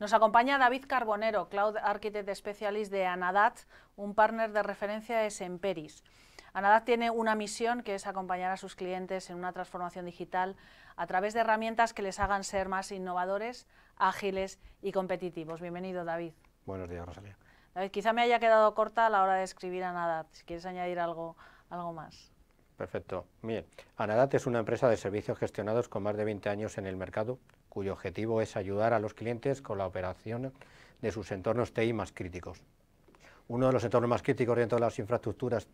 Nos acompaña David Carbonero, Cloud Architect Specialist de Anadat, un partner de referencia de Semperis. Anadat tiene una misión que es acompañar a sus clientes en una transformación digital a través de herramientas que les hagan ser más innovadores, ágiles y competitivos. Bienvenido, David. Buenos días, Rosalía. David, quizá me haya quedado corta a la hora de escribir Anadat. Si quieres añadir algo, algo más. Perfecto. Bien, Anadat es una empresa de servicios gestionados con más de 20 años en el mercado, cuyo objetivo es ayudar a los clientes con la operación de sus entornos TI más críticos. Uno de los entornos más críticos dentro de las infraestructuras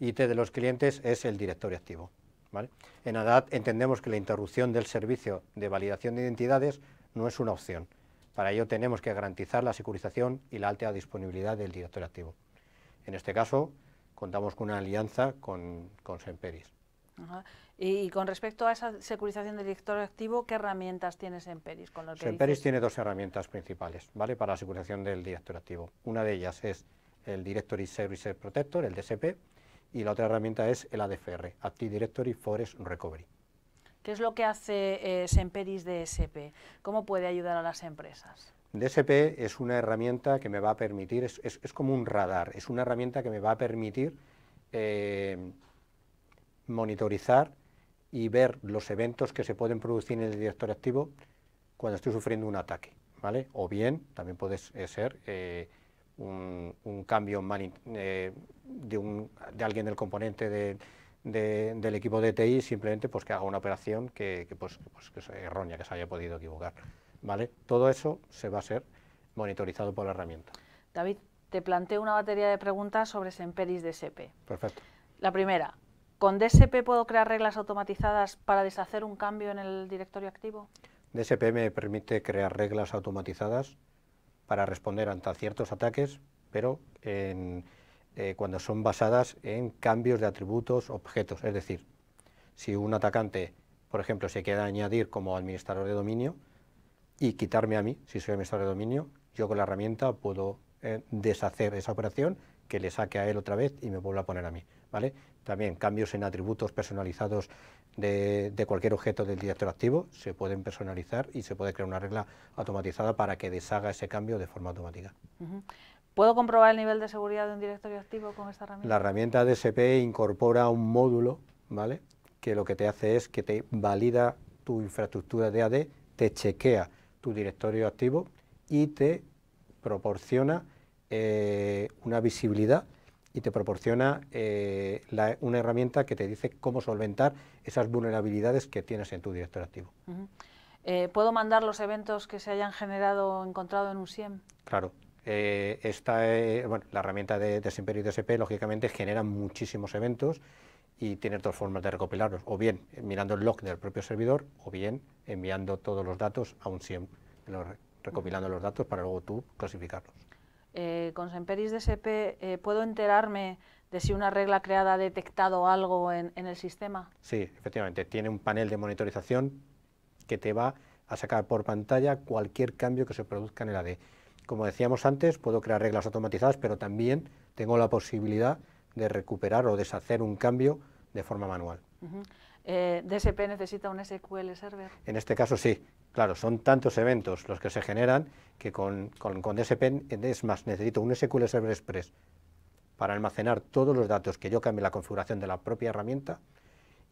IT de los clientes es el directorio activo. ¿vale? En ANADAT entendemos que la interrupción del servicio de validación de identidades no es una opción. Para ello tenemos que garantizar la securización y la alta disponibilidad del directorio activo. En este caso, contamos con una alianza con, con Semperis. Y, con respecto a esa securización del director activo, ¿qué herramientas tiene Semperis? Con Semperis tiene dos herramientas principales ¿vale? para la securización del director activo. Una de ellas es el Directory Services Protector, el DSP, y la otra herramienta es el ADFR, Active Directory Forest Recovery. ¿Qué es lo que hace eh, Semperis DSP? ¿Cómo puede ayudar a las empresas? DSP es una herramienta que me va a permitir, es, como un radar, es una herramienta que me va a permitir eh, monitorizar y ver los eventos que se pueden producir en el director activo cuando estoy sufriendo un ataque, O bien, también puede ser eh, un, cambio eh, de, alguien del componente del equipo de TI, simplemente pues que haga una operación pues, pues, que es errónea, que se haya podido equivocar. Todo eso se va a ser monitorizado por la herramienta. David, te planteo una batería de preguntas sobre Semperis DSP. Perfecto. La primera, ¿con DSP puedo crear reglas automatizadas para deshacer un cambio en el directorio activo? DSP me permite crear reglas automatizadas para responder ante ciertos ataques, pero eh, cuando son basadas en cambios de atributos, objetos. Es decir, si un atacante, por ejemplo, se queda añadir como administrador de dominio, y quitarme a mí, si soy administrador de dominio, yo con la herramienta puedo eh, deshacer esa operación, que le saque a él otra vez y me vuelva a poner a mí. ¿vale? También cambios en atributos personalizados de, cualquier objeto del directorio activo se pueden personalizar y se puede crear una regla automatizada para que deshaga ese cambio de forma automática. ¿Puedo comprobar el nivel de seguridad de un directorio activo con esta herramienta? La herramienta DSP incorpora un módulo, ¿vale? Que lo que te hace es que te valida tu infraestructura de AD, te chequea tu directorio activo y te proporciona eh, una visibilidad y te proporciona eh, una herramienta que te dice cómo solventar esas vulnerabilidades que tienes en tu directorio activo. Eh, ¿Puedo mandar los eventos que se hayan generado o encontrado en un SIEM? Claro. Esta, la herramienta de, de y DSP, lógicamente, genera muchísimos eventos y tener dos formas de recopilarlos, o bien mirando el log del propio servidor, o bien enviando todos los datos a un SIEM, recopilando los datos para luego tú clasificarlos. Eh, con Semperis DSP, eh, ¿puedo enterarme de si una regla creada ha detectado algo en, en el sistema? Sí, efectivamente, tiene un panel de monitorización que te va a sacar por pantalla cualquier cambio que se produzca en el AD. Como decíamos antes, puedo crear reglas automatizadas, pero también tengo la posibilidad de recuperar o deshacer un cambio de forma manual. Eh, ¿DSP necesita un SQL Server? En este caso sí. Claro, son tantos eventos los que se generan que con, con, DSP, es más, necesito un SQL Server Express para almacenar todos los datos que yo cambie la configuración de la propia herramienta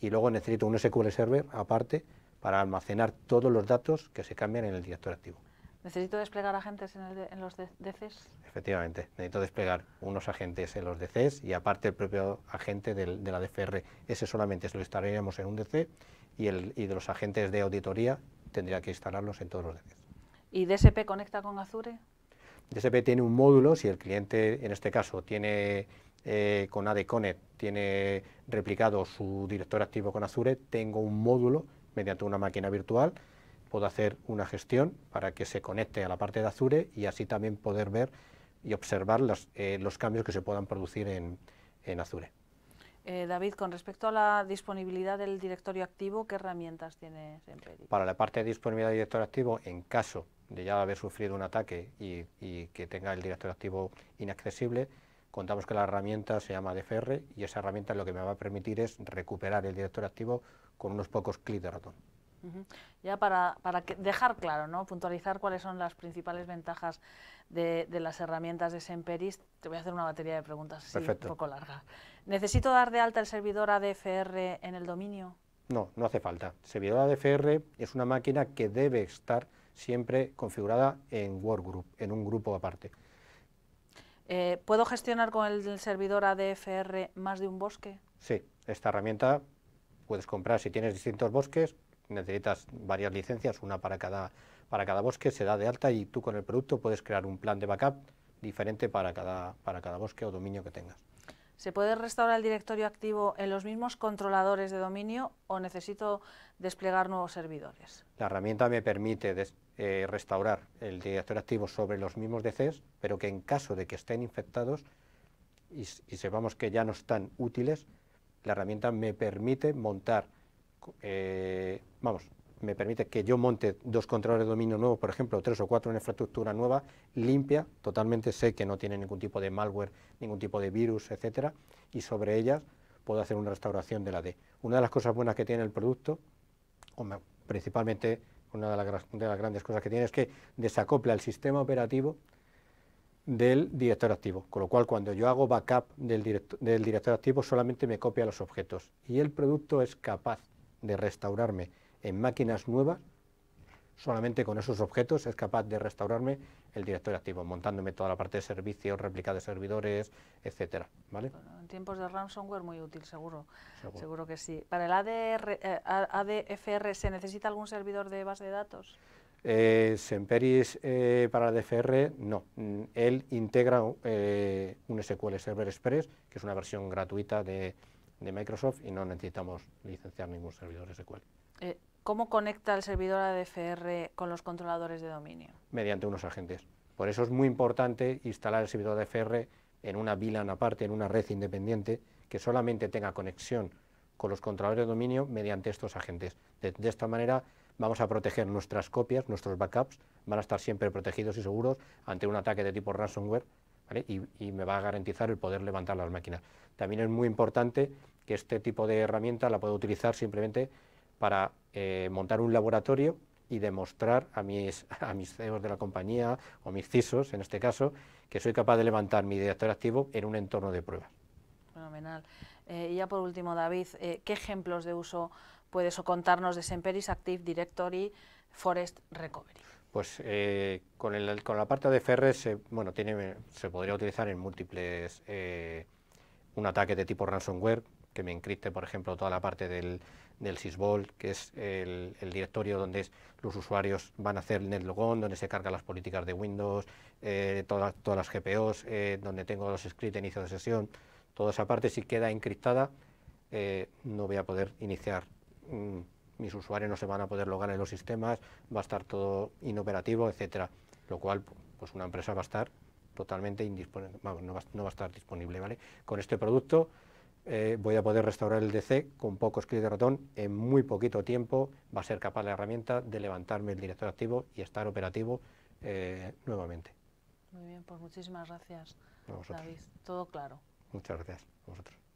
y luego necesito un SQL Server aparte para almacenar todos los datos que se cambian en el director activo. ¿Necesito desplegar agentes en, los DCs? Efectivamente, necesito desplegar unos agentes en los DCs y aparte el propio agente de la DFR. Ese solamente se lo instalaríamos en un DC y, el, de los agentes de auditoría tendría que instalarlos en todos los DCs. ¿Y DSP conecta con Azure? DSP tiene un módulo, si el cliente en este caso tiene eh, con AD Connect, tiene replicado su director activo con Azure, tengo un módulo mediante una máquina virtual puedo hacer una gestión para que se conecte a la parte de Azure y así también poder ver y observar eh, los, cambios que se puedan producir en, en Azure. Eh, David, con respecto a la disponibilidad del directorio activo, ¿qué herramientas tiene Peri? Para la parte de disponibilidad del directorio activo, en caso de ya haber sufrido un ataque y, que tenga el directorio activo inaccesible, contamos que la herramienta se llama DFR y esa herramienta lo que me va a permitir es recuperar el directorio activo con unos pocos clics de ratón. Ya para, dejar claro, ¿no? puntualizar cuáles son las principales ventajas de, las herramientas de Semperis, te voy a hacer una batería de preguntas así, un poco larga. ¿Necesito dar de alta el servidor ADFR en el dominio? No, no hace falta. El servidor ADFR es una máquina que debe estar siempre configurada en Workgroup, en un grupo aparte. Eh, ¿Puedo gestionar con el servidor ADFR más de un bosque? Sí, esta herramienta puedes comprar si tienes distintos bosques, necesitas varias licencias, una para cada, para cada bosque, se da de alta y tú con el producto puedes crear un plan de backup diferente para cada, para cada bosque o dominio que tengas. ¿Se puede restaurar el directorio activo en los mismos controladores de dominio o necesito desplegar nuevos servidores? La herramienta me permite eh, restaurar el directorio activo sobre los mismos DCs, pero que en caso de que estén infectados y, sepamos que ya no están útiles, la herramienta me permite montar eh, vamos, me permite que yo monte dos controles de dominio nuevos, por ejemplo, tres o cuatro, en infraestructura nueva, limpia, totalmente sé que no tiene ningún tipo de malware, ningún tipo de virus, etcétera, y sobre ellas puedo hacer una restauración de la D. Una de las cosas buenas que tiene el producto, o principalmente una de las, grandes cosas que tiene, es que desacopla el sistema operativo del director activo, con lo cual cuando yo hago backup del director activo solamente me copia los objetos y el producto es capaz de restaurarme en máquinas nuevas, solamente con esos objetos es capaz de restaurarme el directorio activo, montándome toda la parte de servicios, réplica de servidores, etcétera, ¿vale? En tiempos de ransomware muy útil, seguro. Seguro, que sí. ¿Para el ADFR eh, se necesita algún servidor de base de datos? Eh, Semperis eh, para para ADFR, no. Mm, él integra un SQL Server Express, que es una versión gratuita de Microsoft y no necesitamos licenciar ningún servidor SQL. ¿Cómo conecta el servidor ADFR con los controladores de dominio? Mediante unos agentes. Por eso es muy importante instalar el servidor ADFR en una VLAN aparte, en una red independiente, que solamente tenga conexión con los controladores de dominio mediante estos agentes. De, esta manera vamos a proteger nuestras copias, nuestros backups, van a estar siempre protegidos y seguros ante un ataque de tipo ransomware y, me va a garantizar el poder levantar las máquinas. También es muy importante que este tipo de herramienta la pueda utilizar simplemente para eh, montar un laboratorio y demostrar a mis, a CEOs de la compañía o mis CISOs, en este caso, que soy capaz de levantar mi director activo en un entorno de pruebas. Fenomenal. Eh, y ya por último, David, eh, ¿qué ejemplos de uso puedes o contarnos de Semperis Active Directory Forest Recovery? Pues con, el, con, la parte de FR bueno, tiene, se podría utilizar en múltiples, un ataque de tipo ransomware que me encripte, por ejemplo, toda la parte del, del SysVol, que es el, directorio donde los usuarios van a hacer el netlogon, donde se cargan las políticas de Windows, eh, todas las GPOs, eh, donde tengo los scripts de inicio de sesión, toda esa parte si queda encriptada, eh, no voy a poder iniciar. Mm, mis usuarios no se van a poder logar en los sistemas, va a estar todo inoperativo, etcétera. Lo cual, pues una empresa va a estar totalmente indisponible, vamos, no va, no va a estar disponible, ¿vale? Con este producto eh, voy a poder restaurar el DC con pocos clics de ratón, en muy poquito tiempo va a ser capaz la herramienta de levantarme el director activo y estar operativo eh, nuevamente. Muy bien, pues muchísimas gracias, David. Todo claro. Muchas gracias a vosotros.